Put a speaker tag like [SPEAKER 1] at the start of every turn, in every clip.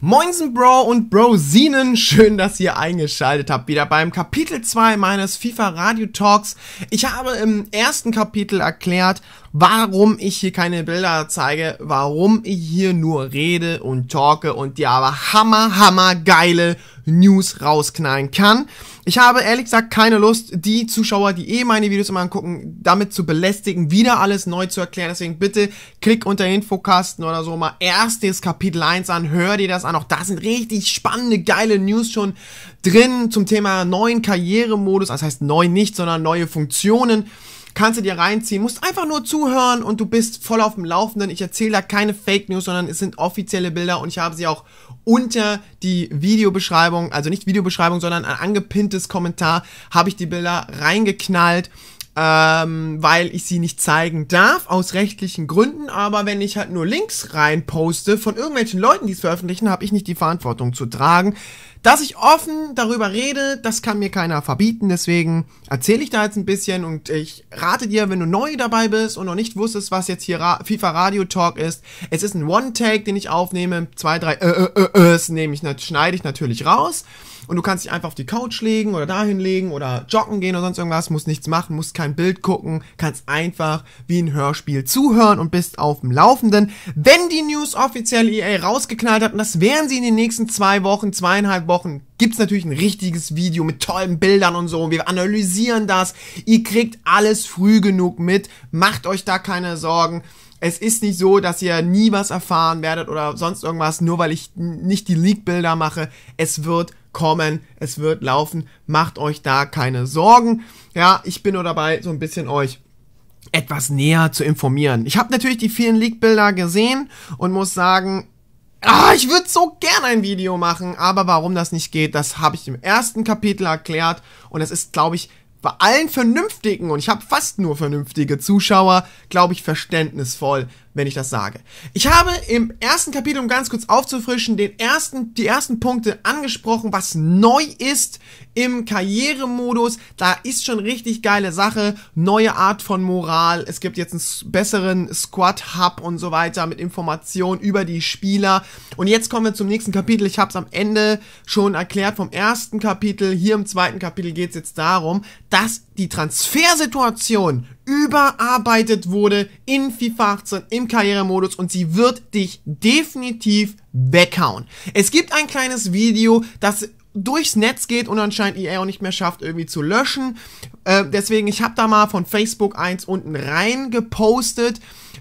[SPEAKER 1] Moinsen Bro und Brosinen, schön, dass ihr eingeschaltet habt, wieder beim Kapitel 2 meines FIFA Radio Talks. Ich habe im ersten Kapitel erklärt, warum ich hier keine Bilder zeige, warum ich hier nur rede und talke und dir aber hammer, hammer geile News rausknallen kann. Ich habe ehrlich gesagt keine Lust, die Zuschauer, die eh meine Videos immer angucken, damit zu belästigen, wieder alles neu zu erklären. Deswegen bitte klick unter Infokasten oder so mal erstes Kapitel 1 an, hör dir das an. Auch da sind richtig spannende, geile News schon drin zum Thema neuen Karrieremodus. Das heißt neu nicht, sondern neue Funktionen kannst du dir reinziehen, musst einfach nur zuhören und du bist voll auf dem Laufenden. Ich erzähle da keine Fake News, sondern es sind offizielle Bilder und ich habe sie auch unter die Videobeschreibung, also nicht Videobeschreibung, sondern ein angepinntes Kommentar, habe ich die Bilder reingeknallt ähm, weil ich sie nicht zeigen darf, aus rechtlichen Gründen. Aber wenn ich halt nur Links rein poste von irgendwelchen Leuten, die es veröffentlichen, habe ich nicht die Verantwortung zu tragen. Dass ich offen darüber rede, das kann mir keiner verbieten, deswegen erzähle ich da jetzt ein bisschen und ich rate dir, wenn du neu dabei bist und noch nicht wusstest, was jetzt hier Ra FIFA Radio Talk ist, es ist ein One-Take, den ich aufnehme, zwei, drei äh, äh, äh, äh, nehme ich, schneide ich natürlich raus und du kannst dich einfach auf die Couch legen oder dahin legen oder joggen gehen oder sonst irgendwas, musst nichts machen, musst kein Bild gucken, kannst einfach wie ein Hörspiel zuhören und bist auf dem Laufenden. Wenn die News offiziell EA rausgeknallt hat, und das wären sie in den nächsten zwei Wochen, zweieinhalb Wochen, Wochen gibt es natürlich ein richtiges Video mit tollen Bildern und so. Wir analysieren das. Ihr kriegt alles früh genug mit. Macht euch da keine Sorgen. Es ist nicht so, dass ihr nie was erfahren werdet oder sonst irgendwas, nur weil ich nicht die Leak-Bilder mache. Es wird kommen, es wird laufen. Macht euch da keine Sorgen. Ja, ich bin nur dabei, so ein bisschen euch etwas näher zu informieren. Ich habe natürlich die vielen Leak-Bilder gesehen und muss sagen, Ah, ich würde so gern ein Video machen, aber warum das nicht geht, das habe ich im ersten Kapitel erklärt und es ist, glaube ich, bei allen vernünftigen und ich habe fast nur vernünftige Zuschauer, glaube ich, verständnisvoll, wenn ich das sage. Ich habe im ersten Kapitel, um ganz kurz aufzufrischen, den ersten, die ersten Punkte angesprochen, was neu ist im Karrieremodus. Da ist schon richtig geile Sache. Neue Art von Moral. Es gibt jetzt einen besseren Squad-Hub und so weiter mit Informationen über die Spieler. Und jetzt kommen wir zum nächsten Kapitel. Ich habe es am Ende schon erklärt vom ersten Kapitel. Hier im zweiten Kapitel geht es jetzt darum, dass die Transfersituation überarbeitet wurde in FIFA 18 im Karrieremodus und sie wird dich definitiv weghauen. Es gibt ein kleines Video, das durchs Netz geht und anscheinend EA auch nicht mehr schafft, irgendwie zu löschen. Äh, deswegen, ich habe da mal von Facebook eins unten rein gepostet.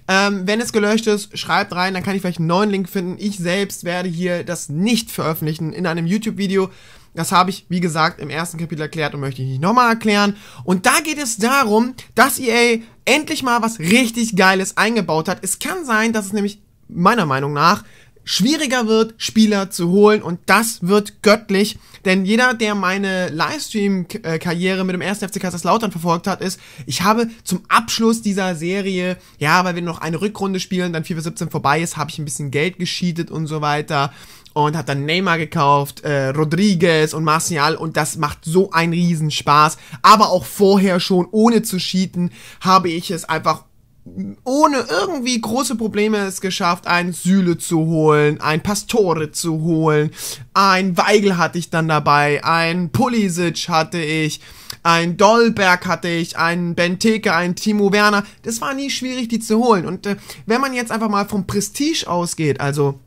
[SPEAKER 1] Ähm, wenn es gelöscht ist, schreibt rein, dann kann ich vielleicht einen neuen Link finden. Ich selbst werde hier das nicht veröffentlichen in einem YouTube-Video. Das habe ich, wie gesagt, im ersten Kapitel erklärt und möchte ich nicht nochmal erklären. Und da geht es darum, dass EA endlich mal was richtig Geiles eingebaut hat. Es kann sein, dass es nämlich meiner Meinung nach schwieriger wird, Spieler zu holen und das wird göttlich, denn jeder, der meine Livestream-Karriere mit dem ersten FC Kaiserslautern verfolgt hat, ist, ich habe zum Abschluss dieser Serie, ja, weil wir noch eine Rückrunde spielen, dann 4 für 17 vorbei ist, habe ich ein bisschen Geld gescheatet und so weiter und habe dann Neymar gekauft, äh, Rodriguez und Martial und das macht so einen Riesenspaß. Aber auch vorher schon, ohne zu cheaten, habe ich es einfach ohne irgendwie große Probleme es geschafft, einen Süle zu holen, einen Pastore zu holen, ein Weigel hatte ich dann dabei, ein Pulisic hatte ich, ein Dolberg hatte ich, einen Benteke, einen Timo Werner. Das war nie schwierig, die zu holen. Und äh, wenn man jetzt einfach mal vom Prestige ausgeht, also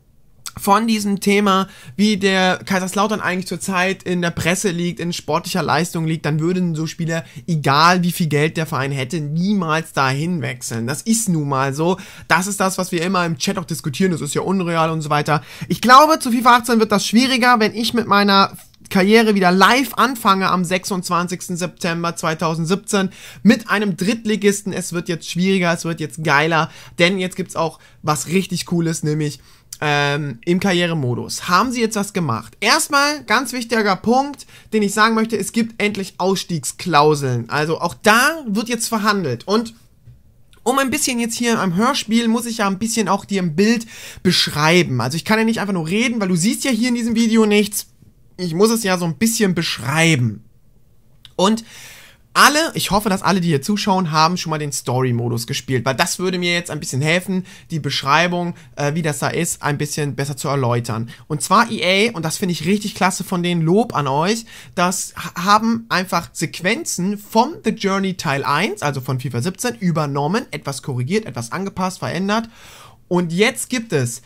[SPEAKER 1] von diesem Thema, wie der Kaiserslautern eigentlich zurzeit in der Presse liegt, in sportlicher Leistung liegt, dann würden so Spieler, egal wie viel Geld der Verein hätte, niemals dahin wechseln. Das ist nun mal so. Das ist das, was wir immer im Chat auch diskutieren. Das ist ja unreal und so weiter. Ich glaube, zu FIFA 18 wird das schwieriger, wenn ich mit meiner Karriere wieder live anfange am 26. September 2017 mit einem Drittligisten. Es wird jetzt schwieriger, es wird jetzt geiler, denn jetzt gibt's auch was richtig Cooles, nämlich ähm, im Karrieremodus. Haben sie jetzt was gemacht? Erstmal, ganz wichtiger Punkt, den ich sagen möchte, es gibt endlich Ausstiegsklauseln. Also auch da wird jetzt verhandelt. Und um ein bisschen jetzt hier am Hörspiel muss ich ja ein bisschen auch dir im Bild beschreiben. Also ich kann ja nicht einfach nur reden, weil du siehst ja hier in diesem Video nichts. Ich muss es ja so ein bisschen beschreiben. Und alle, ich hoffe, dass alle, die hier zuschauen, haben schon mal den Story-Modus gespielt, weil das würde mir jetzt ein bisschen helfen, die Beschreibung, äh, wie das da ist, ein bisschen besser zu erläutern. Und zwar EA, und das finde ich richtig klasse von denen, Lob an euch, das haben einfach Sequenzen vom The Journey Teil 1, also von FIFA 17, übernommen, etwas korrigiert, etwas angepasst, verändert. Und jetzt gibt es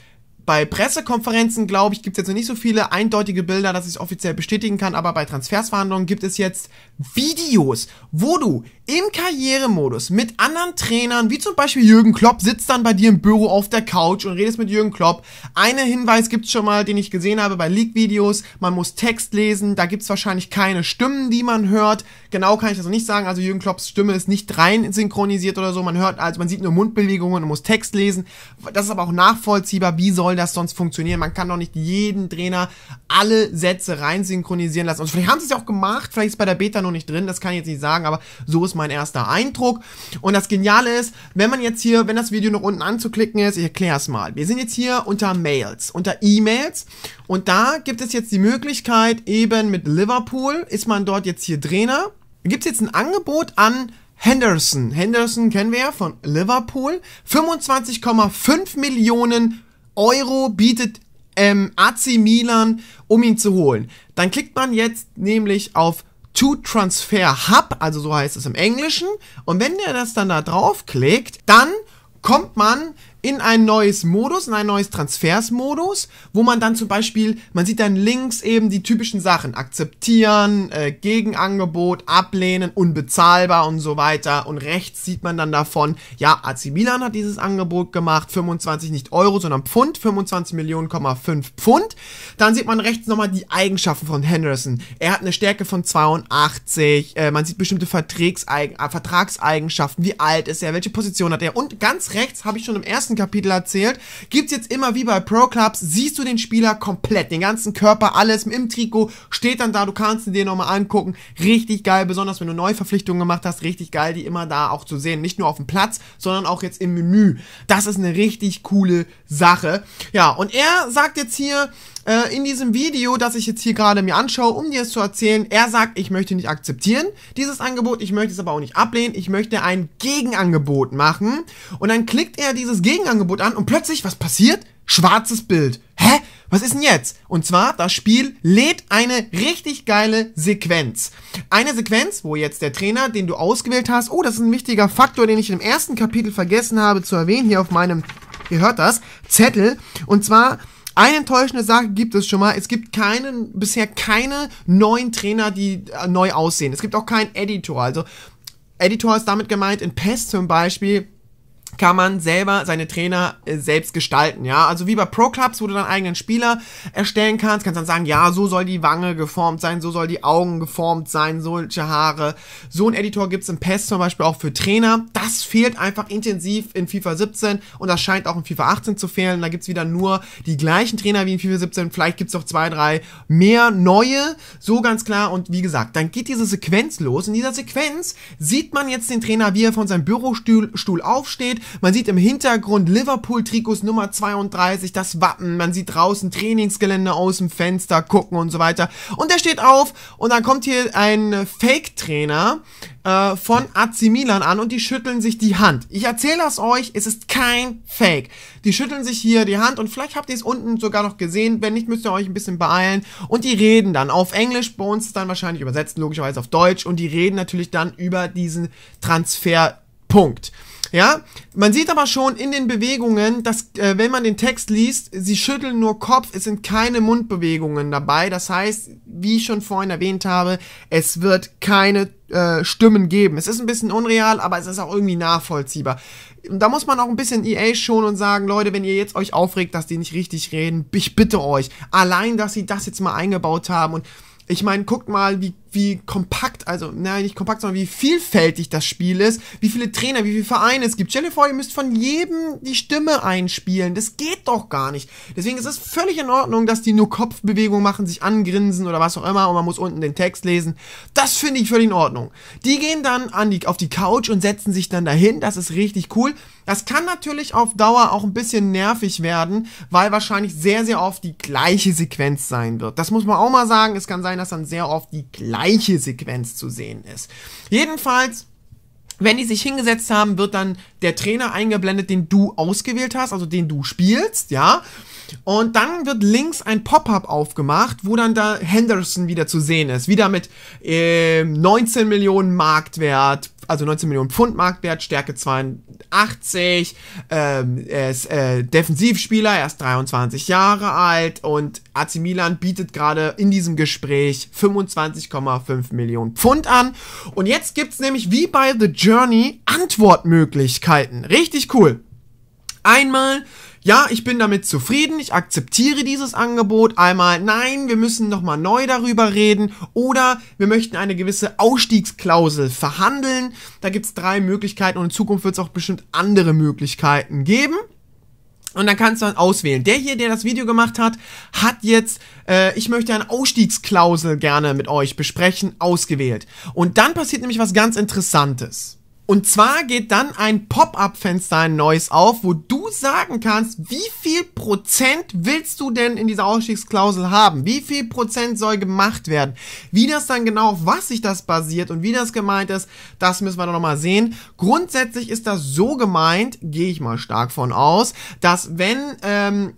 [SPEAKER 1] bei Pressekonferenzen, glaube ich, gibt es jetzt noch nicht so viele eindeutige Bilder, dass ich es offiziell bestätigen kann, aber bei Transfersverhandlungen gibt es jetzt Videos, wo du im Karrieremodus mit anderen Trainern, wie zum Beispiel Jürgen Klopp, sitzt dann bei dir im Büro auf der Couch und redest mit Jürgen Klopp. Einen Hinweis gibt's schon mal, den ich gesehen habe bei Leak-Videos. Man muss Text lesen, da gibt's wahrscheinlich keine Stimmen, die man hört genau kann ich das noch nicht sagen. Also Jürgen Klopps Stimme ist nicht rein synchronisiert oder so. Man hört, also man sieht nur Mundbewegungen und muss Text lesen. Das ist aber auch nachvollziehbar. Wie soll das sonst funktionieren? Man kann doch nicht jeden Trainer alle Sätze rein synchronisieren lassen. Und vielleicht haben sie es ja auch gemacht. Vielleicht ist es bei der Beta noch nicht drin. Das kann ich jetzt nicht sagen. Aber so ist mein erster Eindruck. Und das Geniale ist, wenn man jetzt hier, wenn das Video noch unten anzuklicken ist, ich erkläre es mal. Wir sind jetzt hier unter Mails, unter E-Mails. Und da gibt es jetzt die Möglichkeit, eben mit Liverpool ist man dort jetzt hier Trainer gibt es jetzt ein Angebot an Henderson. Henderson kennen wir ja von Liverpool. 25,5 Millionen Euro bietet ähm, AC Milan, um ihn zu holen. Dann klickt man jetzt nämlich auf To Transfer Hub, also so heißt es im Englischen. Und wenn der das dann da draufklickt, dann kommt man in ein neues Modus, in ein neues Transfers-Modus, wo man dann zum Beispiel, man sieht dann links eben die typischen Sachen, akzeptieren, äh, Gegenangebot, ablehnen, unbezahlbar und so weiter. Und rechts sieht man dann davon, ja, AC Milan hat dieses Angebot gemacht, 25 nicht Euro, sondern Pfund, 25 Millionen,5 Pfund. Dann sieht man rechts nochmal die Eigenschaften von Henderson. Er hat eine Stärke von 82, äh, man sieht bestimmte Vertragseigenschaften, wie alt ist er, welche Position hat er. Und ganz rechts habe ich schon im ersten ersten Kapitel erzählt. Gibt's jetzt immer wie bei Pro Clubs, siehst du den Spieler komplett, den ganzen Körper, alles im Trikot, steht dann da, du kannst ihn dir nochmal angucken. Richtig geil, besonders wenn du Neuverpflichtungen gemacht hast, richtig geil, die immer da auch zu sehen. Nicht nur auf dem Platz, sondern auch jetzt im Menü. Das ist eine richtig coole Sache. Ja, und er sagt jetzt hier, äh, in diesem Video, das ich jetzt hier gerade mir anschaue, um dir es zu erzählen. Er sagt, ich möchte nicht akzeptieren dieses Angebot, ich möchte es aber auch nicht ablehnen, ich möchte ein Gegenangebot machen. Und dann klickt er dieses Gegenangebot an und plötzlich, was passiert? Schwarzes Bild. Hä? Was ist denn jetzt? Und zwar, das Spiel lädt eine richtig geile Sequenz. Eine Sequenz, wo jetzt der Trainer, den du ausgewählt hast, oh, das ist ein wichtiger Faktor, den ich im ersten Kapitel vergessen habe zu erwähnen, hier auf meinem, ihr hört das, Zettel. Und zwar eine enttäuschende Sache gibt es schon mal. Es gibt keinen, bisher keine neuen Trainer, die äh, neu aussehen. Es gibt auch keinen Editor. Also Editor ist damit gemeint, in PES zum Beispiel kann man selber seine Trainer äh, selbst gestalten, ja. Also wie bei Pro Clubs, wo du deinen eigenen Spieler erstellen kannst, kannst dann sagen, ja, so soll die Wange geformt sein, so soll die Augen geformt sein, solche Haare. So ein Editor gibt's im PES zum Beispiel auch für Trainer. Das fehlt einfach intensiv in FIFA 17 und das scheint auch in FIFA 18 zu fehlen. Da gibt's wieder nur die gleichen Trainer wie in FIFA 17. Vielleicht gibt's noch zwei, drei mehr neue, so ganz klar. Und wie gesagt, dann geht diese Sequenz los. In dieser Sequenz sieht man jetzt den Trainer, wie er von seinem Bürostuhl Stuhl aufsteht man sieht im Hintergrund Liverpool-Trikots Nummer 32, das Wappen. Man sieht draußen Trainingsgelände aus dem Fenster gucken und so weiter. Und er steht auf und dann kommt hier ein Fake-Trainer äh, von AC Milan an und die schütteln sich die Hand. Ich erzähle das euch, es ist kein Fake. Die schütteln sich hier die Hand und vielleicht habt ihr es unten sogar noch gesehen. Wenn nicht, müsst ihr euch ein bisschen beeilen. Und die reden dann auf Englisch, bei uns dann wahrscheinlich übersetzt, logischerweise auf Deutsch. Und die reden natürlich dann über diesen Transferpunkt. Ja, man sieht aber schon in den Bewegungen, dass äh, wenn man den Text liest, sie schütteln nur Kopf, es sind keine Mundbewegungen dabei. Das heißt, wie ich schon vorhin erwähnt habe, es wird keine äh, Stimmen geben. Es ist ein bisschen unreal, aber es ist auch irgendwie nachvollziehbar. Und Da muss man auch ein bisschen EA schonen und sagen, Leute, wenn ihr jetzt euch aufregt, dass die nicht richtig reden, ich bitte euch, allein, dass sie das jetzt mal eingebaut haben und ich meine, guckt mal, wie, wie kompakt, also nein, nicht kompakt, sondern wie vielfältig das Spiel ist, wie viele Trainer, wie viele Vereine es gibt. Stell dir vor, ihr müsst von jedem die Stimme einspielen. Das geht doch gar nicht. Deswegen ist es völlig in Ordnung, dass die nur Kopfbewegungen machen, sich angrinsen oder was auch immer und man muss unten den Text lesen. Das finde ich völlig in Ordnung. Die gehen dann an die, auf die Couch und setzen sich dann dahin. Das ist richtig cool. Das kann natürlich auf Dauer auch ein bisschen nervig werden, weil wahrscheinlich sehr, sehr oft die gleiche Sequenz sein wird. Das muss man auch mal sagen. Es kann sein, dass dann sehr oft die gleiche Sequenz zu sehen ist. Jedenfalls wenn die sich hingesetzt haben, wird dann der Trainer eingeblendet, den du ausgewählt hast, also den du spielst, ja. Und dann wird links ein Pop-up aufgemacht, wo dann da Henderson wieder zu sehen ist. Wieder mit äh, 19 Millionen Marktwert, also 19 Millionen Pfund Marktwert, Stärke 82, ähm, er ist äh, Defensivspieler, er ist 23 Jahre alt und AC Milan bietet gerade in diesem Gespräch 25,5 Millionen Pfund an. Und jetzt gibt es nämlich wie bei The Journey Antwortmöglichkeiten. Richtig cool. Einmal ja, ich bin damit zufrieden, ich akzeptiere dieses Angebot, einmal nein, wir müssen nochmal neu darüber reden oder wir möchten eine gewisse Ausstiegsklausel verhandeln. Da gibt's drei Möglichkeiten und in Zukunft wird es auch bestimmt andere Möglichkeiten geben. Und dann kannst du dann auswählen. Der hier, der das Video gemacht hat, hat jetzt, äh, ich möchte eine Ausstiegsklausel gerne mit euch besprechen, ausgewählt. Und dann passiert nämlich was ganz Interessantes. Und zwar geht dann ein Pop-up-Fenster ein neues auf, wo du sagen kannst, wie viel Prozent willst du denn in dieser Ausstiegsklausel haben? Wie viel Prozent soll gemacht werden? Wie das dann genau, auf was sich das basiert und wie das gemeint ist, das müssen wir dann nochmal sehen. Grundsätzlich ist das so gemeint, gehe ich mal stark von aus, dass wenn, ähm,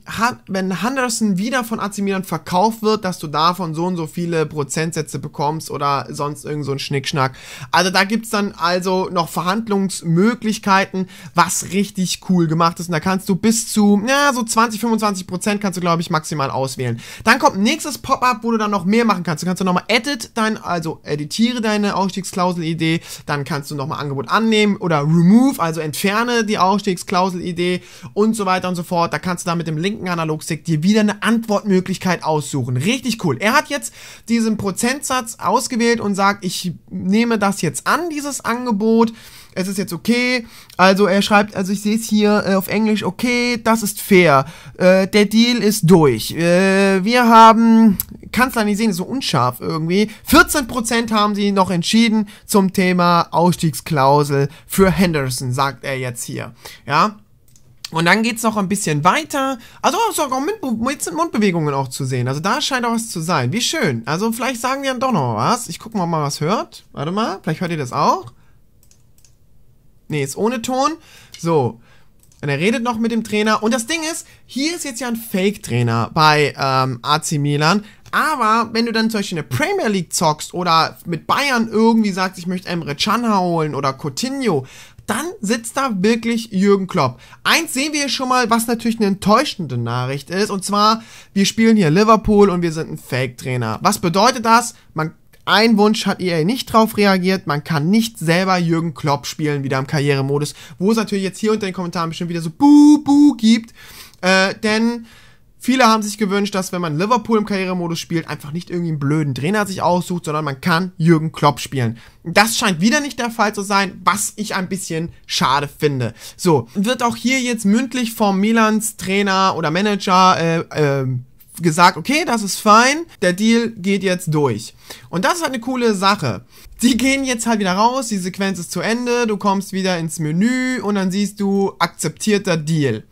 [SPEAKER 1] wenn Henderson wieder von Azimilan verkauft wird, dass du davon so und so viele Prozentsätze bekommst oder sonst irgend so ein Schnickschnack. Also da gibt's dann also noch Verhandlungsmöglichkeiten, was richtig cool gemacht ist. Und da kannst du bis zu, ja, so 20, 25 Prozent kannst du, glaube ich, maximal auswählen. Dann kommt nächstes Pop-up, wo du dann noch mehr machen kannst. Du kannst dann nochmal edit dein, also editiere deine Ausstiegsklausel-Idee, dann kannst du nochmal Angebot annehmen oder remove, also entferne die Ausstiegsklausel-Idee und so weiter und so fort. Da kannst du dann mit dem linken Analogstick dir wieder eine Antwortmöglichkeit aussuchen. Richtig cool. Er hat jetzt diesen Prozentsatz ausgewählt und sagt, ich nehme das jetzt an, dieses Angebot es ist jetzt okay. Also er schreibt, also ich sehe es hier äh, auf Englisch, okay, das ist fair. Äh, der Deal ist durch. Äh, wir haben, kannst du nicht sehen, ist so unscharf irgendwie. 14% haben sie noch entschieden zum Thema Ausstiegsklausel für Henderson, sagt er jetzt hier. Ja. Und dann geht's noch ein bisschen weiter. Also auch mit Mundbewegungen auch zu sehen. Also da scheint auch was zu sein. Wie schön. Also vielleicht sagen die dann doch noch was. Ich guck mal, ob man was hört. Warte mal, vielleicht hört ihr das auch. Nee, ist ohne Ton. So. Und er redet noch mit dem Trainer. Und das Ding ist, hier ist jetzt ja ein Fake-Trainer bei ähm, AC Milan. Aber wenn du dann zum Beispiel in der Premier League zockst oder mit Bayern irgendwie sagst, ich möchte Emre Can holen oder Coutinho, dann sitzt da wirklich Jürgen Klopp. Eins sehen wir hier schon mal, was natürlich eine enttäuschende Nachricht ist. Und zwar, wir spielen hier Liverpool und wir sind ein Fake-Trainer. Was bedeutet das? Man ein Wunsch hat EA nicht drauf reagiert. Man kann nicht selber Jürgen Klopp spielen, wieder im Karrieremodus. Wo es natürlich jetzt hier unter den Kommentaren bestimmt wieder so Buh, Buh gibt. Äh, denn viele haben sich gewünscht, dass wenn man Liverpool im Karrieremodus spielt, einfach nicht irgendwie einen blöden Trainer sich aussucht, sondern man kann Jürgen Klopp spielen. Das scheint wieder nicht der Fall zu sein, was ich ein bisschen schade finde. So, wird auch hier jetzt mündlich vom Milans Trainer oder Manager, äh, äh, gesagt, okay, das ist fein, der Deal geht jetzt durch. Und das ist halt eine coole Sache. Die gehen jetzt halt wieder raus, die Sequenz ist zu Ende, du kommst wieder ins Menü und dann siehst du akzeptierter Deal.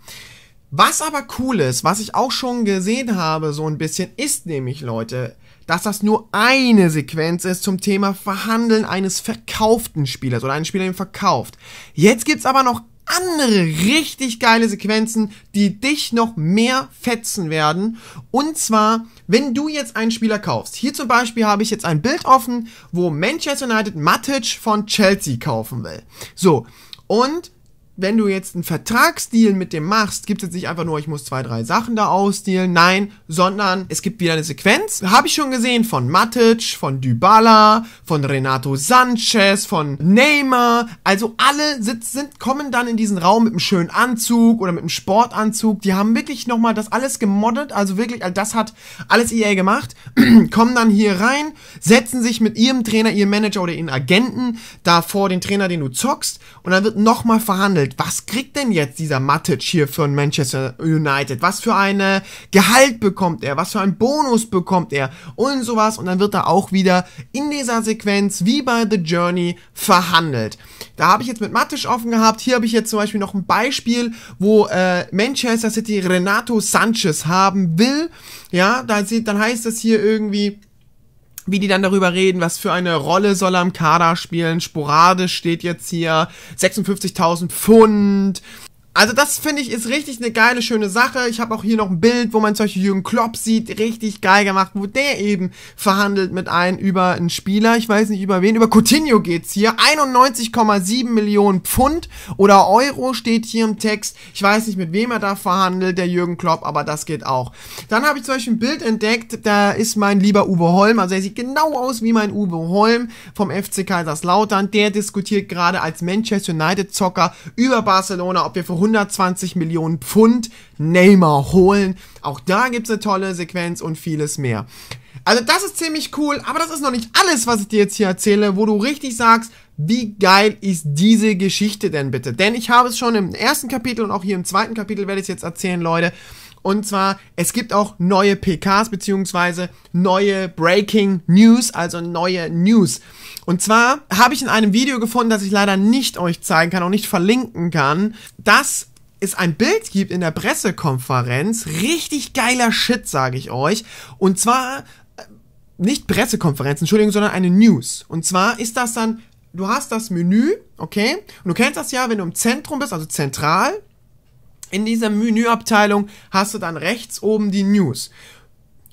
[SPEAKER 1] Was aber cool ist, was ich auch schon gesehen habe, so ein bisschen, ist nämlich, Leute, dass das nur eine Sequenz ist zum Thema Verhandeln eines verkauften Spielers oder einen Spieler, den verkauft. Jetzt gibt's aber noch andere richtig geile Sequenzen, die dich noch mehr fetzen werden. Und zwar, wenn du jetzt einen Spieler kaufst. Hier zum Beispiel habe ich jetzt ein Bild offen, wo Manchester United Matic von Chelsea kaufen will. So. Und wenn du jetzt einen Vertragsdeal mit dem machst, gibt es jetzt nicht einfach nur, ich muss zwei, drei Sachen da ausdealen, nein, sondern es gibt wieder eine Sequenz. Habe ich schon gesehen von Matic, von Dybala, von Renato Sanchez, von Neymar. Also alle sind, kommen dann in diesen Raum mit einem schönen Anzug oder mit einem Sportanzug. Die haben wirklich nochmal das alles gemoddet, also wirklich, das hat alles EA gemacht. kommen dann hier rein, setzen sich mit ihrem Trainer, ihrem Manager oder ihren Agenten da vor den Trainer, den du zockst und dann wird nochmal verhandelt verhandelt. Was kriegt denn jetzt dieser Matic hier von Manchester United? Was für eine äh, Gehalt bekommt er? Was für einen Bonus bekommt er? Und sowas. Und dann wird er auch wieder in dieser Sequenz, wie bei The Journey, verhandelt. Da habe ich jetzt mit Matic offen gehabt. Hier habe ich jetzt zum Beispiel noch ein Beispiel, wo äh, Manchester City Renato Sanchez haben will. Ja, da sieht, dann heißt das hier irgendwie, wie die dann darüber reden, was für eine Rolle soll er im Kader spielen. Sporadisch steht jetzt hier 56.000 Pfund. Also das finde ich ist richtig eine geile, schöne Sache. Ich habe auch hier noch ein Bild, wo man zum Beispiel Jürgen Klopp sieht, richtig geil gemacht, wo der eben verhandelt mit einem über einen Spieler, ich weiß nicht über wen, über Coutinho geht's hier. 91,7 Millionen Pfund oder Euro steht hier im Text. Ich weiß nicht, mit wem er da verhandelt, der Jürgen Klopp, aber das geht auch. Dann habe ich zum Beispiel ein Bild entdeckt, da ist mein lieber Uwe Holm, also er sieht genau aus wie mein Uwe Holm vom FC Kaiserslautern. Der diskutiert gerade als Manchester United Zocker über Barcelona, ob wir für 120 Millionen Pfund Neymar holen. Auch da gibt es eine tolle Sequenz und vieles mehr. Also das ist ziemlich cool, aber das ist noch nicht alles, was ich dir jetzt hier erzähle, wo du richtig sagst, wie geil ist diese Geschichte denn bitte? Denn ich habe es schon im ersten Kapitel und auch hier im zweiten Kapitel werde ich es jetzt erzählen, Leute. Und zwar, es gibt auch neue PKs beziehungsweise neue Breaking News, also neue News. Und zwar habe ich in einem Video gefunden, das ich leider nicht euch zeigen kann, auch nicht verlinken kann, dass es ein Bild gibt in der Pressekonferenz. Richtig geiler Shit, sage ich euch. Und zwar äh, nicht Pressekonferenz, Entschuldigung, sondern eine News. Und zwar ist das dann, du hast das Menü, okay? Und du kennst das ja, wenn du im Zentrum bist, also zentral, in dieser Menüabteilung hast du dann rechts oben die News.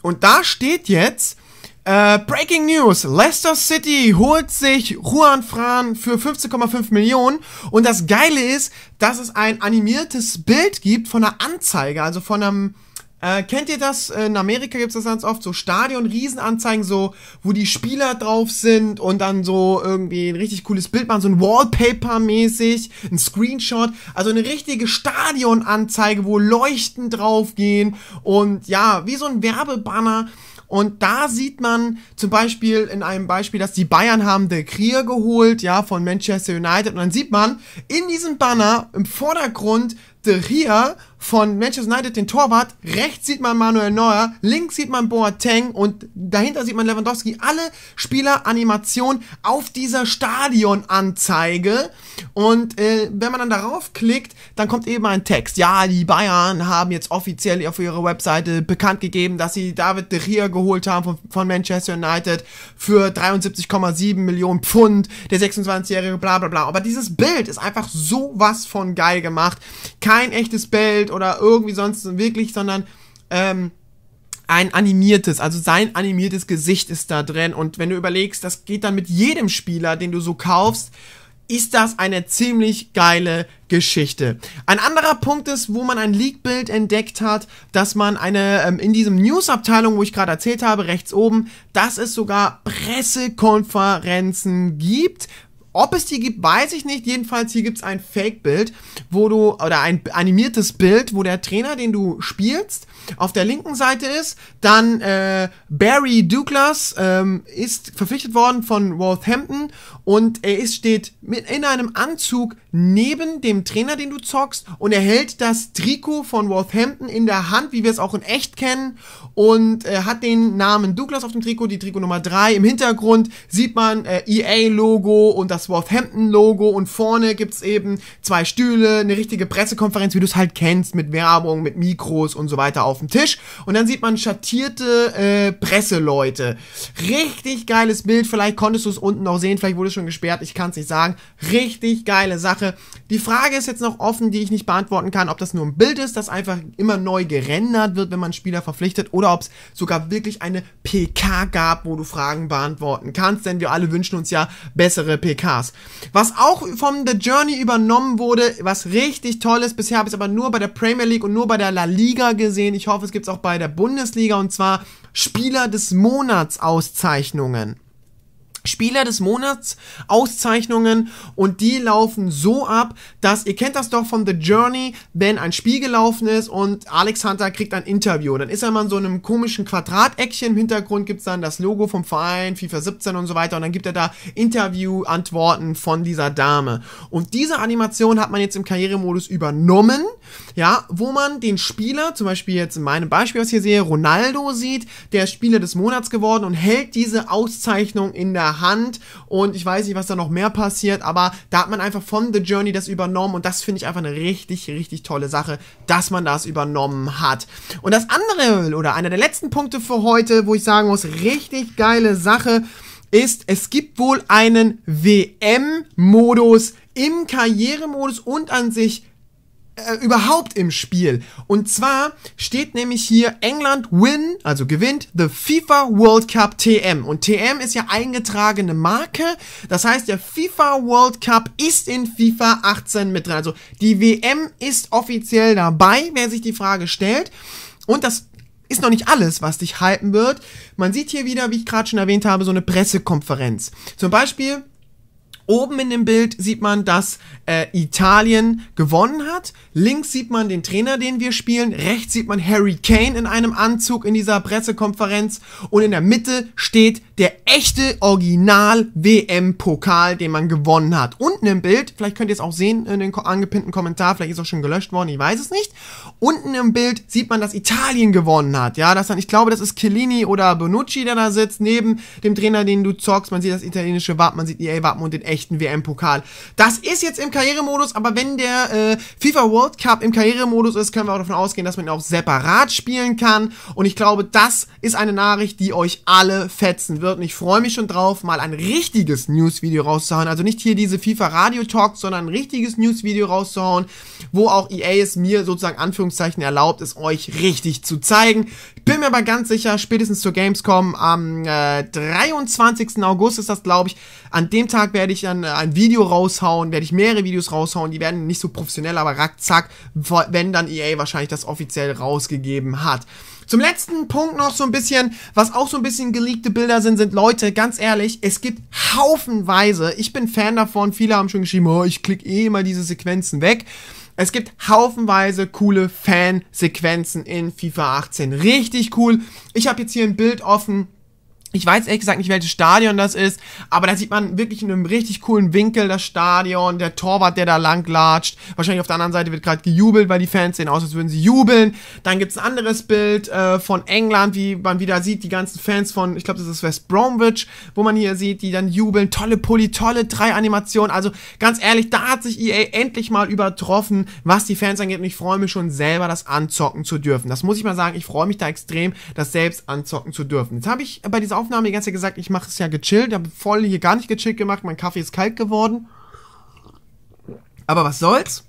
[SPEAKER 1] Und da steht jetzt, äh, Breaking News, Leicester City holt sich Juan Fran für 15,5 Millionen und das Geile ist, dass es ein animiertes Bild gibt von einer Anzeige, also von einem, äh, kennt ihr das? Äh, in Amerika gibt es das ganz oft, so Stadion-Riesenanzeigen, so, wo die Spieler drauf sind und dann so irgendwie ein richtig cooles Bild machen, so ein Wallpaper-mäßig, ein Screenshot, also eine richtige Stadionanzeige, wo Leuchten draufgehen und ja, wie so ein Werbebanner. Und da sieht man zum Beispiel in einem Beispiel, dass die Bayern haben Del Krier geholt, ja, von Manchester United. Und dann sieht man in diesem Banner im Vordergrund Del Krier von Manchester United den Torwart. Rechts sieht man Manuel Neuer, links sieht man Boateng und dahinter sieht man Lewandowski. Alle Spieleranimationen auf dieser Stadionanzeige. Und äh, wenn man dann darauf klickt, dann kommt eben ein Text. Ja, die Bayern haben jetzt offiziell auf ihrer Webseite bekannt gegeben, dass sie David de Gea geholt haben von, von Manchester United für 73,7 Millionen Pfund. Der 26-jährige bla bla bla. Aber dieses Bild ist einfach sowas von geil gemacht. Kein echtes Bild oder irgendwie sonst wirklich, sondern ähm, ein animiertes, also sein animiertes Gesicht ist da drin. Und wenn du überlegst, das geht dann mit jedem Spieler, den du so kaufst, ist das eine ziemlich geile Geschichte. Ein anderer Punkt ist, wo man ein Leak-Bild entdeckt hat, dass man eine, ähm, in diesem News-Abteilung, wo ich gerade erzählt habe, rechts oben, dass es sogar Pressekonferenzen gibt, ob es die gibt, weiß ich nicht. Jedenfalls, hier gibt es ein Fake-Bild, wo du, oder ein animiertes Bild, wo der Trainer, den du spielst, auf der linken Seite ist. Dann äh, Barry Douglas ähm, ist verpflichtet worden von Wolverhampton und er ist, steht mit, in einem Anzug neben dem Trainer, den du zockst und er hält das Trikot von Wolverhampton in der Hand, wie wir es auch in echt kennen und äh, hat den Namen Douglas auf dem Trikot, die Trikot Nummer 3. Im Hintergrund sieht man äh, EA-Logo und das Wolverhampton-Logo und vorne gibt's eben zwei Stühle, eine richtige Pressekonferenz, wie du es halt kennst, mit Werbung, mit Mikros und so weiter auf dem Tisch und dann sieht man schattierte äh, Presseleute. Richtig geiles Bild, vielleicht konntest du es unten noch sehen, vielleicht wurde es schon gesperrt, ich kann es nicht sagen. Richtig geile Sache. Die Frage ist jetzt noch offen, die ich nicht beantworten kann, ob das nur ein Bild ist, das einfach immer neu gerendert wird, wenn man Spieler verpflichtet oder ob es sogar wirklich eine PK gab, wo du Fragen beantworten kannst, denn wir alle wünschen uns ja bessere PKs. Was auch von The Journey übernommen wurde, was richtig toll ist, bisher habe ich es aber nur bei der Premier League und nur bei der La Liga gesehen. Ich ich hoffe, es gibt es auch bei der Bundesliga und zwar Spieler des Monats Auszeichnungen. Spieler des Monats Auszeichnungen und die laufen so ab, dass ihr kennt das doch von The Journey, wenn ein Spiel gelaufen ist und Alex Hunter kriegt ein Interview, dann ist er mal in so einem komischen Quadrateckchen im Hintergrund gibt's dann das Logo vom Verein, FIFA 17 und so weiter und dann gibt er da Interviewantworten von dieser Dame. Und diese Animation hat man jetzt im Karrieremodus übernommen, ja, wo man den Spieler, zum Beispiel jetzt in meinem Beispiel, was ich hier sehe, Ronaldo sieht, der ist Spieler des Monats geworden und hält diese Auszeichnung in der der Hand und ich weiß nicht, was da noch mehr passiert, aber da hat man einfach von The Journey das übernommen und das finde ich einfach eine richtig, richtig tolle Sache, dass man das übernommen hat. Und das andere oder einer der letzten Punkte für heute, wo ich sagen muss, richtig geile Sache ist, es gibt wohl einen WM-Modus im Karrieremodus und an sich äh, überhaupt im Spiel. Und zwar steht nämlich hier England win, also gewinnt the FIFA World Cup TM. Und TM ist ja eingetragene Marke. Das heißt, der FIFA World Cup ist in FIFA 18 mit drin. Also die WM ist offiziell dabei, wer sich die Frage stellt. Und das ist noch nicht alles, was dich halten wird. Man sieht hier wieder, wie ich gerade schon erwähnt habe, so eine Pressekonferenz. Zum Beispiel Oben in dem Bild sieht man, dass äh, Italien gewonnen hat. Links sieht man den Trainer, den wir spielen. Rechts sieht man Harry Kane in einem Anzug in dieser Pressekonferenz. Und in der Mitte steht der echte Original-WM-Pokal, den man gewonnen hat. Unten im Bild, vielleicht könnt ihr es auch sehen in den angepinnten Kommentar, vielleicht ist es auch schon gelöscht worden, ich weiß es nicht. Unten im Bild sieht man, dass Italien gewonnen hat. Ja, das dann, ich glaube, das ist Chiellini oder Bonucci, der da sitzt, neben dem Trainer, den du zockst. Man sieht das italienische Wappen, man sieht die EA-Wappen und den echten echten WM-Pokal. Das ist jetzt im Karrieremodus, aber wenn der äh, FIFA World Cup im Karrieremodus ist, können wir auch davon ausgehen, dass man ihn auch separat spielen kann. Und ich glaube, das ist eine Nachricht, die euch alle fetzen wird. Und ich freue mich schon drauf, mal ein richtiges News-Video rauszuhauen. Also nicht hier diese FIFA Radio Talk, sondern ein richtiges News-Video rauszuhauen, wo auch EA es mir sozusagen Anführungszeichen erlaubt, es euch richtig zu zeigen. Ich bin mir aber ganz sicher, spätestens zur Gamescom am äh, 23. August ist das, glaube ich. An dem Tag werde ich äh, dann äh, ein Video raushauen, werde ich mehrere Videos raushauen, die werden nicht so professionell, aber rack, zack, wenn dann EA wahrscheinlich das offiziell rausgegeben hat. Zum letzten Punkt noch so ein bisschen, was auch so ein bisschen geleakte Bilder sind, sind Leute, ganz ehrlich, es gibt haufenweise, ich bin Fan davon, viele haben schon geschrieben, oh, ich klicke eh immer diese Sequenzen weg. Es gibt haufenweise coole Fan-Sequenzen in FIFA 18. Richtig cool. Ich habe jetzt hier ein Bild offen ich weiß ehrlich gesagt nicht, welches Stadion das ist, aber da sieht man wirklich in einem richtig coolen Winkel das Stadion, der Torwart, der da lang latscht. Wahrscheinlich auf der anderen Seite wird gerade gejubelt, weil die Fans sehen aus, als würden sie jubeln. Dann gibt's ein anderes Bild äh, von England, wie man wieder sieht, die ganzen Fans von, ich glaube, das ist West Bromwich, wo man hier sieht, die dann jubeln. Tolle Pulli, tolle drei Animationen. Also ganz ehrlich, da hat sich EA endlich mal übertroffen, was die Fans angeht. Und ich freue mich schon selber, das anzocken zu dürfen. Das muss ich mal sagen, ich freue mich da extrem, das selbst anzocken zu dürfen. Jetzt habe ich bei dieser Aufnahme die ganze Zeit gesagt, ich mache es ja gechillt, habe voll hier gar nicht gechillt gemacht, mein Kaffee ist kalt geworden. Aber was soll's?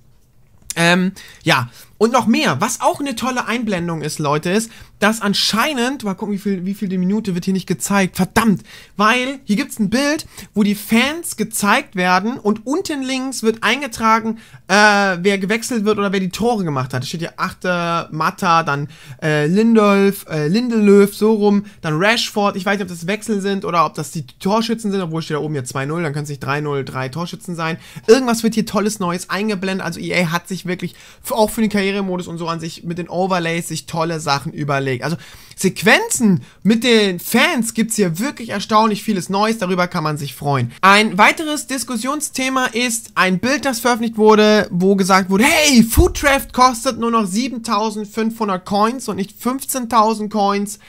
[SPEAKER 1] Ähm, ja, und noch mehr, was auch eine tolle Einblendung ist, Leute, ist, dass anscheinend, mal gucken, wie viel, wie viel die Minute wird hier nicht gezeigt, verdammt, weil hier gibt es ein Bild, wo die Fans gezeigt werden und unten links wird eingetragen, äh, wer gewechselt wird oder wer die Tore gemacht hat. Da steht hier Achter, Matta, dann äh, Lindolf, äh, Lindelöf, so rum, dann Rashford, ich weiß nicht, ob das Wechsel sind oder ob das die Torschützen sind, obwohl steht da oben ja 2-0, dann können es nicht 3-0, 3 Torschützen sein. Irgendwas wird hier tolles Neues eingeblendet, also EA hat sich wirklich auch für die Karriere Karrieremodus und so an sich mit den Overlays sich tolle Sachen überlegt. Also Sequenzen mit den Fans gibt es hier wirklich erstaunlich vieles Neues, darüber kann man sich freuen. Ein weiteres Diskussionsthema ist ein Bild, das veröffentlicht wurde, wo gesagt wurde, hey, Foodcraft kostet nur noch 7500 Coins und nicht 15.000 Coins.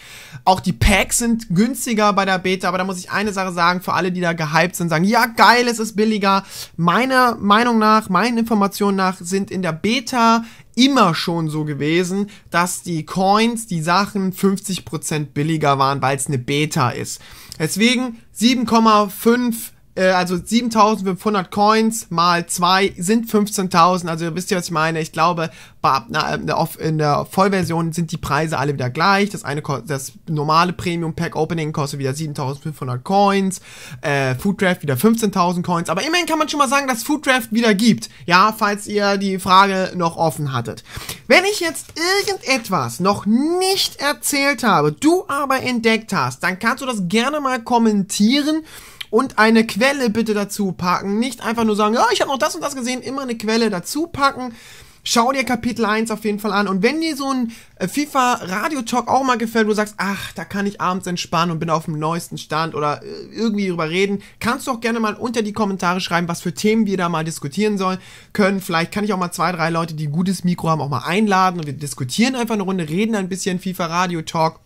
[SPEAKER 1] Auch die Packs sind günstiger bei der Beta, aber da muss ich eine Sache sagen, für alle, die da gehypt sind, sagen, ja geil, es ist billiger. Meiner Meinung nach, meinen Informationen nach, sind in der Beta immer schon so gewesen, dass die Coins, die Sachen 15 50% billiger waren, weil es eine Beta ist. Deswegen 7,5 äh, also 7500 Coins mal 2 sind 15.000. Also ihr wisst ja, was ich meine. Ich glaube, äh, in der Vollversion sind die Preise alle wieder gleich. Das eine, das normale Premium Pack Opening kostet wieder 7500 Coins. Äh, Food Draft wieder 15.000 Coins. Aber immerhin kann man schon mal sagen, dass Food Draft wieder gibt. Ja, falls ihr die Frage noch offen hattet. Wenn ich jetzt irgendetwas noch nicht erzählt habe, du aber entdeckt hast, dann kannst du das gerne mal kommentieren und eine Quelle bitte dazu packen. Nicht einfach nur sagen, ja, ich habe noch das und das gesehen, immer eine Quelle dazu packen. Schau dir Kapitel 1 auf jeden Fall an. Und wenn dir so ein äh, FIFA Radio Talk auch mal gefällt, wo du sagst, ach, da kann ich abends entspannen und bin auf dem neuesten Stand oder äh, irgendwie drüber reden, kannst du auch gerne mal unter die Kommentare schreiben, was für Themen wir da mal diskutieren sollen können. Vielleicht kann ich auch mal zwei, drei Leute, die gutes Mikro haben, auch mal einladen und wir diskutieren einfach eine Runde, reden ein bisschen FIFA Radio Talk.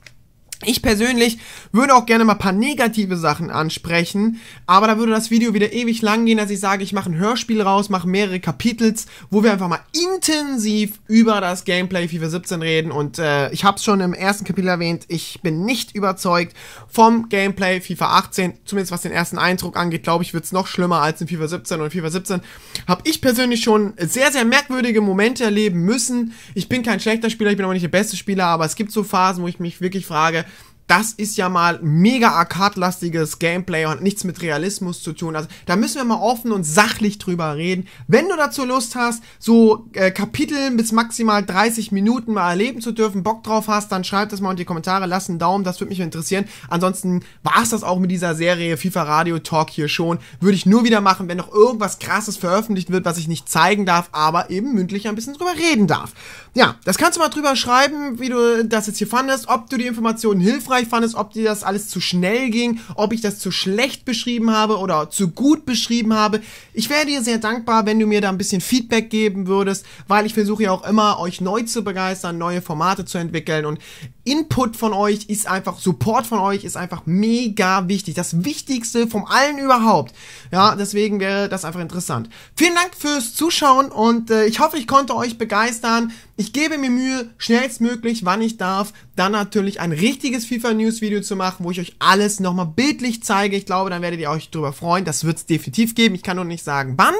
[SPEAKER 1] Ich persönlich würde auch gerne mal ein paar negative Sachen ansprechen, aber da würde das Video wieder ewig lang gehen, dass ich sage, ich mache ein Hörspiel raus, mache mehrere Kapitels, wo wir einfach mal intensiv über das Gameplay FIFA 17 reden und äh, ich habe es schon im ersten Kapitel erwähnt, ich bin nicht überzeugt vom Gameplay FIFA 18, zumindest was den ersten Eindruck angeht, glaube ich, wird es noch schlimmer als in FIFA 17 und FIFA 17 habe ich persönlich schon sehr, sehr merkwürdige Momente erleben müssen. Ich bin kein schlechter Spieler, ich bin auch nicht der beste Spieler, aber es gibt so Phasen, wo ich mich wirklich frage, das ist ja mal mega arcade-lastiges Gameplay und hat nichts mit Realismus zu tun. Also da müssen wir mal offen und sachlich drüber reden. Wenn du dazu Lust hast, so äh, Kapitel bis maximal 30 Minuten mal erleben zu dürfen, Bock drauf hast, dann schreib das mal in die Kommentare, lass einen Daumen, das würde mich interessieren. Ansonsten war's das auch mit dieser Serie FIFA Radio Talk hier schon. Würde ich nur wieder machen, wenn noch irgendwas krasses veröffentlicht wird, was ich nicht zeigen darf, aber eben mündlich ein bisschen drüber reden darf. Ja, das kannst du mal drüber schreiben, wie du das jetzt hier fandest, ob du die Informationen hilfreich hilfreich fandest, ob dir das alles zu schnell ging, ob ich das zu schlecht beschrieben habe oder zu gut beschrieben habe. Ich wäre dir sehr dankbar, wenn du mir da ein bisschen Feedback geben würdest, weil ich versuche ja auch immer, euch neu zu begeistern, neue Formate zu entwickeln und Input von euch ist einfach, Support von euch ist einfach mega wichtig. Das Wichtigste von allen überhaupt. Ja, deswegen wäre das einfach interessant. Vielen Dank fürs Zuschauen und äh, ich hoffe, ich konnte euch begeistern. Ich gebe mir Mühe, schnellstmöglich, wann ich darf, dann natürlich ein richtiges FIFA News Video zu machen, wo ich euch alles nochmal bildlich zeige. Ich glaube, dann werdet ihr euch drüber freuen. Das wird es definitiv geben. Ich kann nur nicht sagen, wann.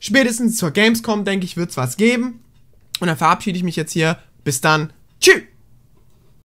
[SPEAKER 1] Spätestens zur Gamescom, denke ich, wird es was geben. Und dann verabschiede ich mich jetzt hier. Bis dann. Tschüss.